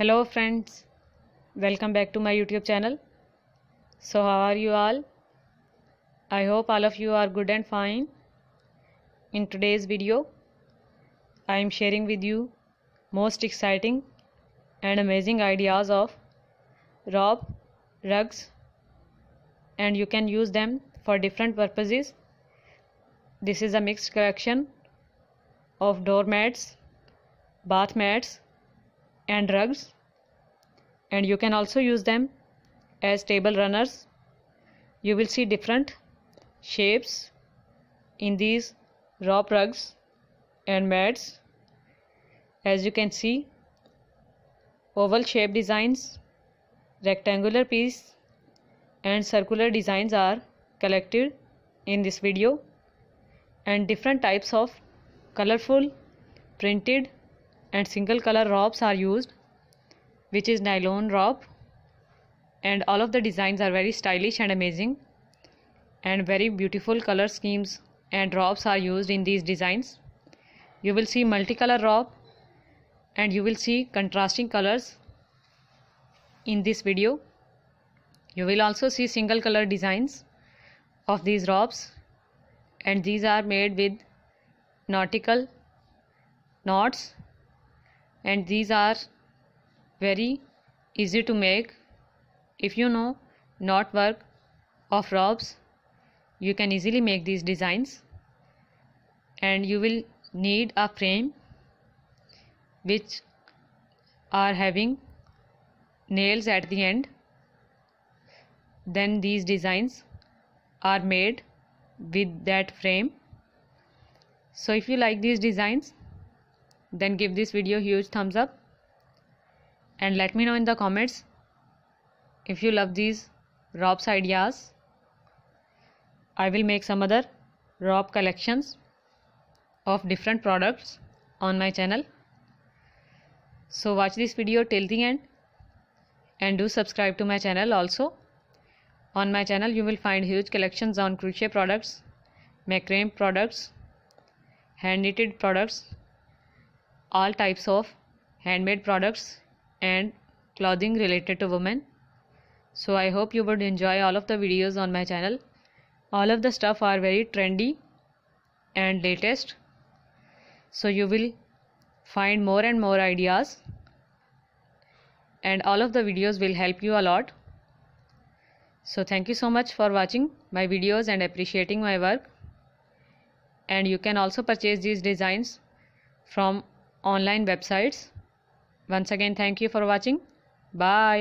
hello friends welcome back to my youtube channel so how are you all i hope all of you are good and fine in today's video i am sharing with you most exciting and amazing ideas of rob rugs and you can use them for different purposes this is a mixed collection of doormats bath mats and drugs and you can also use them as table runners you will see different shapes in these raw rugs and mats as you can see oval shape designs rectangular piece and circular designs are collected in this video and different types of colorful printed and single color ropes are used which is nylon rope and all of the designs are very stylish and amazing and very beautiful color schemes and ropes are used in these designs you will see multicolor rope and you will see contrasting colors in this video you will also see single color designs of these ropes and these are made with nautical knots and these are very easy to make if you know knot work of robes you can easily make these designs and you will need a frame which are having nails at the end then these designs are made with that frame so if you like these designs then give this video huge thumbs up and let me know in the comments if you love these rob's ideas. I will make some other rob collections of different products on my channel. So watch this video till the end and do subscribe to my channel also. On my channel you will find huge collections on crochet products, macrame products, hand knitted products all types of handmade products and clothing related to women. So I hope you would enjoy all of the videos on my channel. All of the stuff are very trendy and latest. So you will find more and more ideas and all of the videos will help you a lot. So thank you so much for watching my videos and appreciating my work. And you can also purchase these designs from online websites. Once again, thank you for watching. Bye.